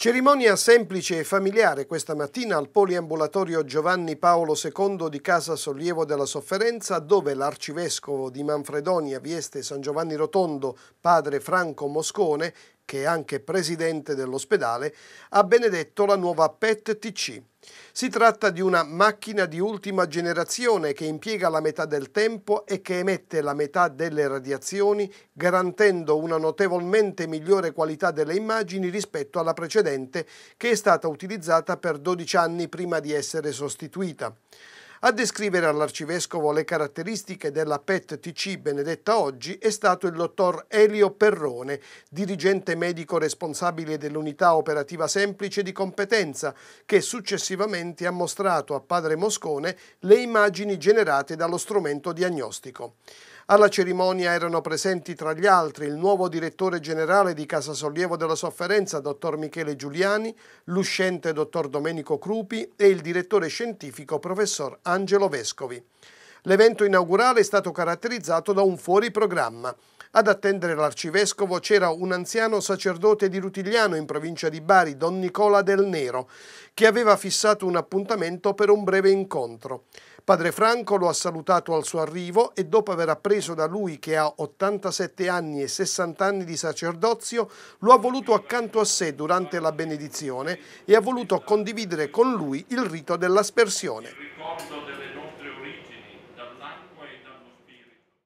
Cerimonia semplice e familiare questa mattina al poliambulatorio Giovanni Paolo II di Casa Sollievo della Sofferenza, dove l'arcivescovo di Manfredonia, Vieste San Giovanni Rotondo, padre Franco Moscone, che è anche presidente dell'ospedale, ha benedetto la nuova PET TC. Si tratta di una macchina di ultima generazione che impiega la metà del tempo e che emette la metà delle radiazioni, garantendo una notevolmente migliore qualità delle immagini rispetto alla precedente, che è stata utilizzata per 12 anni prima di essere sostituita. A descrivere all'arcivescovo le caratteristiche della PET TC benedetta oggi è stato il dottor Elio Perrone, dirigente medico responsabile dell'unità operativa semplice di competenza, che successivamente ha mostrato a padre Moscone le immagini generate dallo strumento diagnostico. Alla cerimonia erano presenti tra gli altri il nuovo direttore generale di Casa Sollievo della Sofferenza, dottor Michele Giuliani, l'uscente dottor Domenico Crupi e il direttore scientifico professor Angelo Vescovi. L'evento inaugurale è stato caratterizzato da un fuori programma. Ad attendere l'arcivescovo c'era un anziano sacerdote di Rutigliano in provincia di Bari, don Nicola del Nero, che aveva fissato un appuntamento per un breve incontro. Padre Franco lo ha salutato al suo arrivo e dopo aver appreso da lui che ha 87 anni e 60 anni di sacerdozio, lo ha voluto accanto a sé durante la benedizione e ha voluto condividere con lui il rito dell'aspersione.